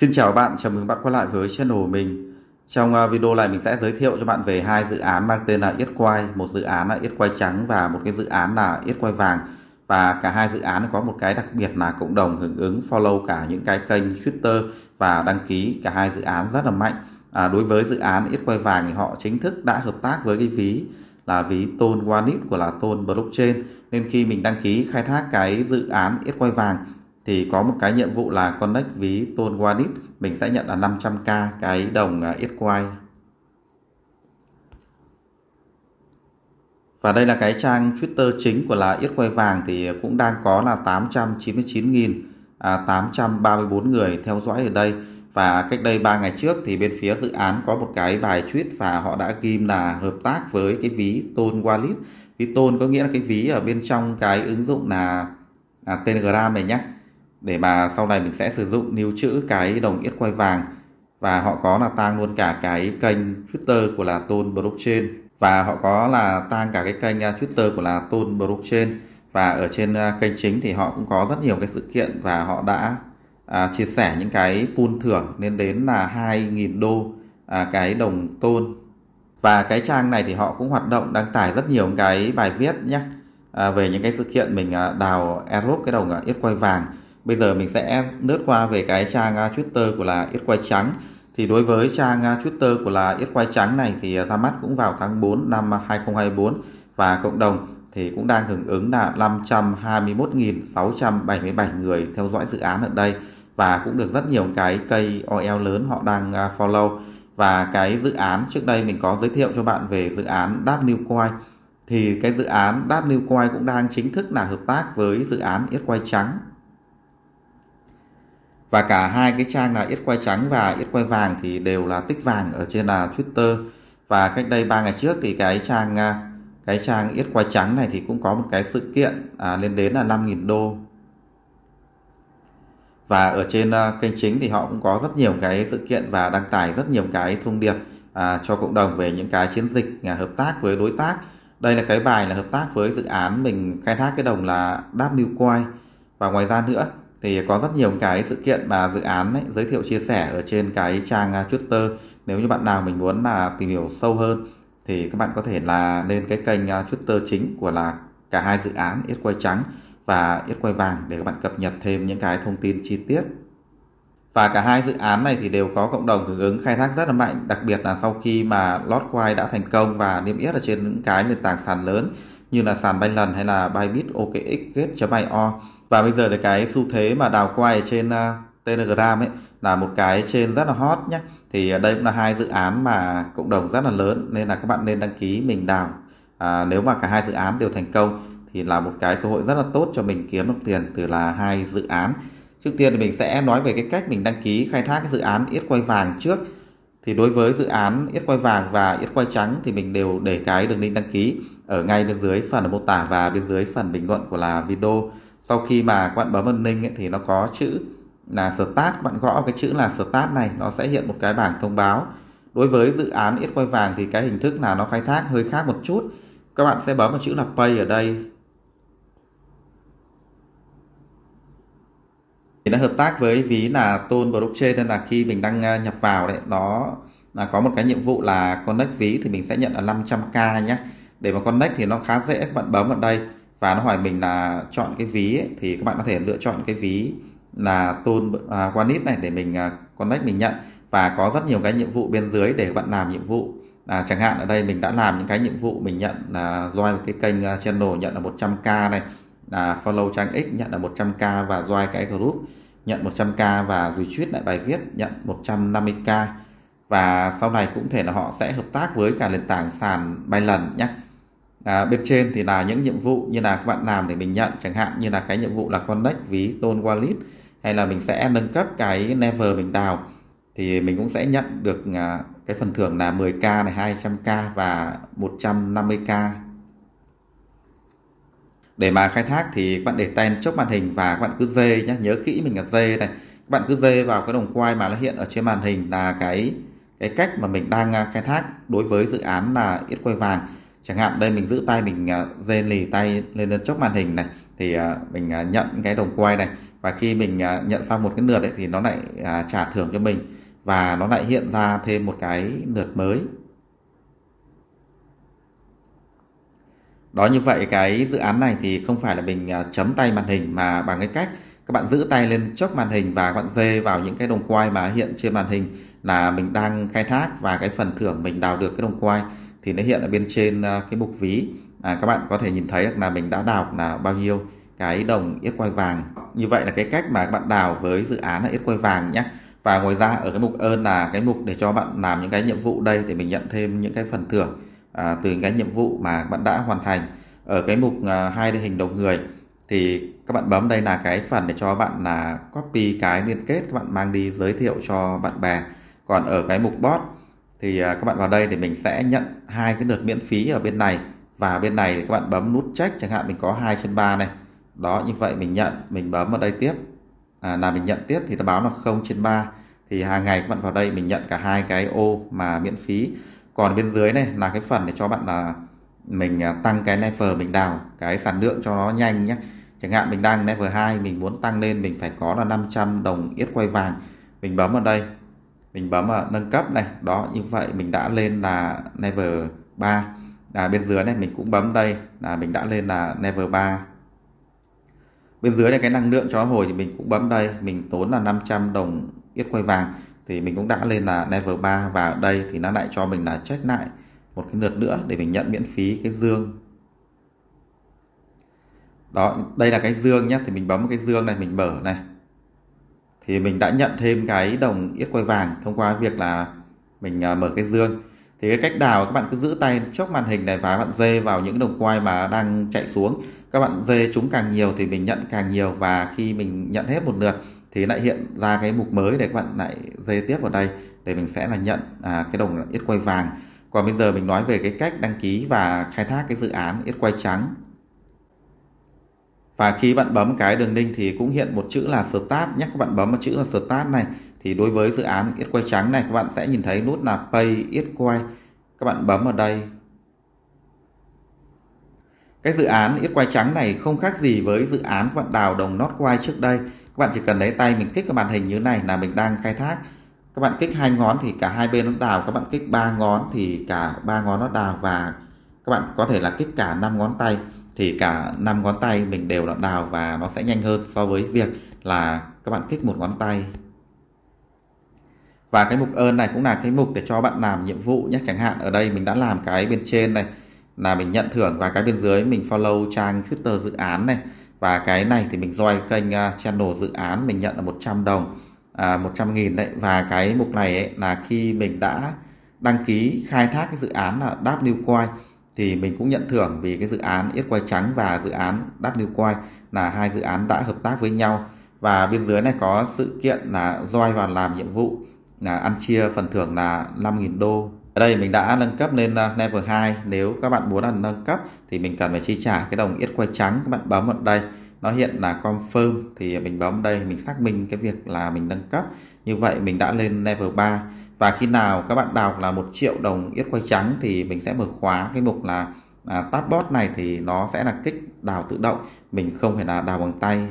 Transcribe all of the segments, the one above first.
Xin chào bạn, chào mừng bạn quay lại với channel mình. Trong à, video này mình sẽ giới thiệu cho bạn về hai dự án mang tên là yết quay, một dự án là yết quay trắng và một cái dự án là yết quay vàng. Và cả hai dự án có một cái đặc biệt là cộng đồng hưởng ứng follow cả những cái kênh Twitter và đăng ký cả hai dự án rất là mạnh. À, đối với dự án yết quay vàng thì họ chính thức đã hợp tác với cái ví là ví Tôn Wallet của là Tôn Blockchain nên khi mình đăng ký khai thác cái dự án yết quay vàng thì có một cái nhiệm vụ là connect ví Tôn Wallet mình sẽ nhận là 500k cái đồng à, Bitcoin Và đây là cái trang Twitter chính của là Yết Quay Vàng thì cũng đang có là 899.834 à, người theo dõi ở đây. Và cách đây 3 ngày trước thì bên phía dự án có một cái bài tweet và họ đã ghim là hợp tác với cái ví Tôn Wallet. Ví Tôn có nghĩa là cái ví ở bên trong cái ứng dụng là à, Telegram này nhé để mà sau này mình sẽ sử dụng lưu trữ cái đồng ít quay vàng và họ có là tang luôn cả cái kênh Twitter của là Tôn Blockchain và họ có là tang cả cái kênh à, Twitter của là Tôn Blockchain và ở trên à, kênh chính thì họ cũng có rất nhiều cái sự kiện và họ đã à, chia sẻ những cái pool thưởng lên đến là 2.000 đô à, cái đồng tôn và cái trang này thì họ cũng hoạt động đăng tải rất nhiều cái bài viết nhé à, về những cái sự kiện mình à, đào erop cái đồng à, ít quay vàng Bây giờ mình sẽ lướt qua về cái trang à, Twitter của là Yết Quay Trắng. Thì đối với trang à, Twitter của là Yết Quay Trắng này thì à, ra mắt cũng vào tháng 4 năm 2024 và cộng đồng thì cũng đang hưởng ứng là 521.677 người theo dõi dự án ở đây và cũng được rất nhiều cái cây OL e lớn họ đang follow và cái dự án trước đây mình có giới thiệu cho bạn về dự án WQI thì cái dự án WQI cũng đang chính thức là hợp tác với dự án Yết Quay Trắng và cả hai cái trang là ít quay trắng và ít quay vàng thì đều là tích vàng ở trên là Twitter và cách đây 3 ngày trước thì cái trang à, cái trang ít quay trắng này thì cũng có một cái sự kiện à, lên đến là 5.000 đô và ở trên uh, kênh chính thì họ cũng có rất nhiều cái sự kiện và đăng tải rất nhiều cái thông điệp à, cho cộng đồng về những cái chiến dịch à, hợp tác với đối tác đây là cái bài là hợp tác với dự án mình khai thác cái đồng là WQuai và ngoài ra nữa thì có rất nhiều cái sự kiện và dự án ấy, giới thiệu chia sẻ ở trên cái trang à, Twitter nếu như bạn nào mình muốn là tìm hiểu sâu hơn thì các bạn có thể là lên cái kênh à, Twitter chính của là cả hai dự án ít quay trắng và ít quay vàng để các bạn cập nhật thêm những cái thông tin chi tiết và cả hai dự án này thì đều có cộng đồng hưởng ứng khai thác rất là mạnh đặc biệt là sau khi mà lót quay đã thành công và niêm yết ở trên những cái nền tảng sàn lớn như là sàn Binance hay là Bybit OKX Gate.io và bây giờ là cái xu thế mà đào quay trên uh, Telegram ấy là một cái trên rất là hot nhé thì à, đây cũng là hai dự án mà cộng đồng rất là lớn nên là các bạn nên đăng ký mình đào à, nếu mà cả hai dự án đều thành công thì là một cái cơ hội rất là tốt cho mình kiếm được tiền từ là hai dự án trước tiên thì mình sẽ nói về cái cách mình đăng ký khai thác cái dự án ít quay vàng trước thì đối với dự án ít quay vàng và ít quay trắng thì mình đều để cái đường link đăng ký ở ngay bên dưới phần mô tả và bên dưới phần bình luận của là video sau khi mà các bạn bấm vào link ấy, thì nó có chữ là start các bạn gõ cái chữ là start này nó sẽ hiện một cái bảng thông báo đối với dự án ít quay vàng thì cái hình thức là nó khai thác hơi khác một chút các bạn sẽ bấm vào chữ là pay ở đây thì nó hợp tác với ví là tôn blockchain nên là khi mình đang à, nhập vào đấy nó là có một cái nhiệm vụ là connect ví thì mình sẽ nhận là 500k nhé để mà connect thì nó khá dễ các bạn bấm vào đây và nó hỏi mình là chọn cái ví ấy, thì các bạn có thể lựa chọn cái ví là tôn à, Wallet này để mình à, connect mình nhận và có rất nhiều cái nhiệm vụ bên dưới để các bạn làm nhiệm vụ à, chẳng hạn ở đây mình đã làm những cái nhiệm vụ mình nhận là join cái kênh à, channel nhận là 100k này là follow trang X nhận là 100k và join cái group nhận 100k và retweet lại bài viết nhận 150k và sau này cũng thể là họ sẽ hợp tác với cả nền tảng sàn lần nhé à, bên trên thì là những nhiệm vụ như là các bạn làm để mình nhận chẳng hạn như là cái nhiệm vụ là connect ví tôn wallet hay là mình sẽ nâng cấp cái never mình đào thì mình cũng sẽ nhận được à, cái phần thưởng là 10k này 200k và 150k để mà khai thác thì các bạn để tên chốt màn hình và các bạn cứ dê nhé nhớ kỹ mình là dê này các bạn cứ dê vào cái đồng quay mà nó hiện ở trên màn hình là cái cái cách mà mình đang à, khai thác đối với dự án là ít quay vàng chẳng hạn đây mình giữ tay mình à, dê lì tay lên lên chốc màn hình này thì à, mình à, nhận cái đồng quay này và khi mình nhận xong một cái lượt đấy thì nó lại trả thưởng cho mình và nó lại hiện ra thêm một cái lượt mới đó như vậy cái dự án này thì không phải là mình chấm tay màn hình mà bằng cái cách các bạn giữ tay lên chốc màn hình và các bạn dê vào những cái đồng quay mà hiện trên màn hình là mình đang khai thác và cái phần thưởng mình đào được cái đồng quay thì nó hiện ở bên trên à, cái mục ví à, các bạn có thể nhìn thấy là mình đã đào là bao nhiêu cái đồng ít quay vàng như vậy là cái cách mà các bạn đào với dự án là ít quay vàng nhé và ngoài ra ở cái mục ơn là cái mục để cho bạn làm những cái nhiệm vụ đây để mình nhận thêm những cái phần thưởng à, từ những cái nhiệm vụ mà bạn đã hoàn thành ở cái mục à, hai hình đầu người thì các bạn bấm đây là cái phần để cho bạn là copy cái liên kết các bạn mang đi giới thiệu cho bạn bè còn ở cái mục bot thì à, các bạn vào đây thì mình sẽ nhận hai cái lượt miễn phí ở bên này và bên này thì các bạn bấm nút check chẳng hạn mình có 2 trên 3 này đó như vậy mình nhận mình bấm vào đây tiếp à, là mình nhận tiếp thì nó báo là 0 trên 3 thì hàng ngày các bạn vào đây mình nhận cả hai cái ô mà miễn phí còn bên dưới này là cái phần để cho bạn là mình à, tăng cái level mình đào cái sản lượng cho nó nhanh nhé chẳng hạn mình đang level 2 mình muốn tăng lên mình phải có là 500 đồng ít quay vàng mình bấm vào đây mình bấm ở nâng cấp này đó như vậy mình đã lên là level 3 là bên dưới này mình cũng bấm đây là mình đã lên là level 3 bên dưới này cái năng lượng cho hồi thì mình cũng bấm đây mình tốn là 500 đồng yết quay vàng thì mình cũng đã lên là level 3 và ở đây thì nó lại cho mình là check lại một cái lượt nữa để mình nhận miễn phí cái dương đó đây là cái dương nhé thì mình bấm cái dương này mình mở này thì mình đã nhận thêm cái đồng yết quay vàng thông qua việc là mình à, mở cái dương thì cái cách đào các bạn cứ giữ tay trước màn hình này và bạn dê vào những đồng quay mà đang chạy xuống các bạn dê chúng càng nhiều thì mình nhận càng nhiều và khi mình nhận hết một lượt thì lại hiện ra cái mục mới để các bạn lại dê tiếp vào đây để mình sẽ là nhận à, cái đồng yết quay vàng còn bây giờ mình nói về cái cách đăng ký và khai thác cái dự án yết quay trắng và khi bạn bấm cái đường link thì cũng hiện một chữ là Start nhắc các bạn bấm một chữ là Start này thì đối với dự án ít quay trắng này các bạn sẽ nhìn thấy nút là Pay ít quay các bạn bấm ở đây cái dự án ít quay trắng này không khác gì với dự án các bạn đào đồng nót quay trước đây các bạn chỉ cần lấy tay mình kích cái màn hình như này là mình đang khai thác các bạn kích hai ngón thì cả hai bên nó đào các bạn kích ba ngón thì cả ba ngón nó đào và các bạn có thể là kích cả năm ngón tay thì cả năm ngón tay mình đều là đào và nó sẽ nhanh hơn so với việc là các bạn kích một ngón tay và cái mục ơn này cũng là cái mục để cho bạn làm nhiệm vụ nhé chẳng hạn ở đây mình đã làm cái bên trên này là mình nhận thưởng và cái bên dưới mình follow trang Twitter dự án này và cái này thì mình join kênh à, channel dự án mình nhận là 100 đồng à, 100 nghìn đấy và cái mục này ấy, là khi mình đã đăng ký khai thác cái dự án là WCoin thì mình cũng nhận thưởng vì cái dự án Yết Quay Trắng và dự án W Quay là hai dự án đã hợp tác với nhau và bên dưới này có sự kiện là roi vào làm nhiệm vụ là ăn chia phần thưởng là 5.000 đô ở đây mình đã nâng cấp lên ờ, level 2 nếu các bạn muốn là nâng cấp thì mình cần phải chi trả cái đồng Yết Quay Trắng các bạn bấm vào đây nó hiện là confirm thì mình bấm đây mình xác minh cái việc là mình nâng cấp như vậy mình đã lên level 3 và khi nào các bạn đào là một triệu đồng yết quay trắng thì mình sẽ mở khóa cái mục là à, bot này thì nó sẽ là kích đào tự động mình không phải là đào bằng tay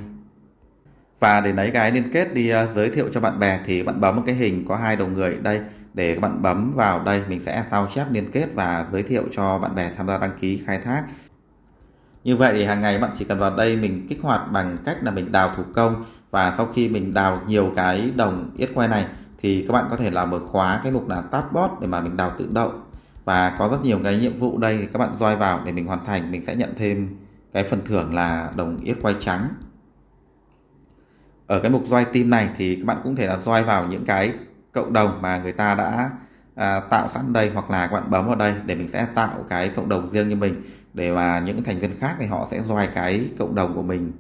và để lấy cái liên kết đi uh, giới thiệu cho bạn bè thì bạn bấm một cái hình có hai đầu người đây để các bạn bấm vào đây mình sẽ sao chép liên kết và giới thiệu cho bạn bè tham gia đăng ký khai thác như vậy thì hàng ngày bạn chỉ cần vào đây mình kích hoạt bằng cách là mình đào thủ công và sau khi mình đào nhiều cái đồng yết quay này thì các bạn có thể làm mở khóa cái mục là tabbot để mà mình đào tự động và có rất nhiều cái nhiệm vụ đây thì các bạn roi vào để mình hoàn thành mình sẽ nhận thêm cái phần thưởng là đồng yết quay trắng ở cái mục roi team này thì các bạn cũng thể là roi vào những cái cộng đồng mà người ta đã à, tạo sẵn đây hoặc là các bạn bấm vào đây để mình sẽ tạo cái cộng đồng riêng như mình để mà những thành viên khác thì họ sẽ roi cái cộng đồng của mình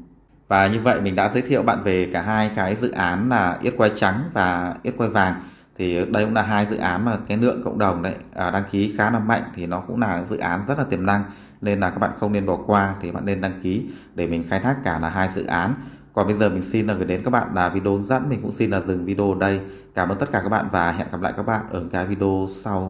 và như vậy mình đã giới thiệu bạn về cả hai cái dự án là yết quay trắng và yết quay vàng. Thì đây cũng là hai dự án mà cái lượng cộng đồng đấy à, đăng ký khá là mạnh thì nó cũng là dự án rất là tiềm năng nên là các bạn không nên bỏ qua thì bạn nên đăng ký để mình khai thác cả là hai dự án. Còn bây giờ mình xin là gửi đến các bạn là video dẫn mình cũng xin là dừng video ở đây. Cảm ơn tất cả các bạn và hẹn gặp lại các bạn ở cái video sau.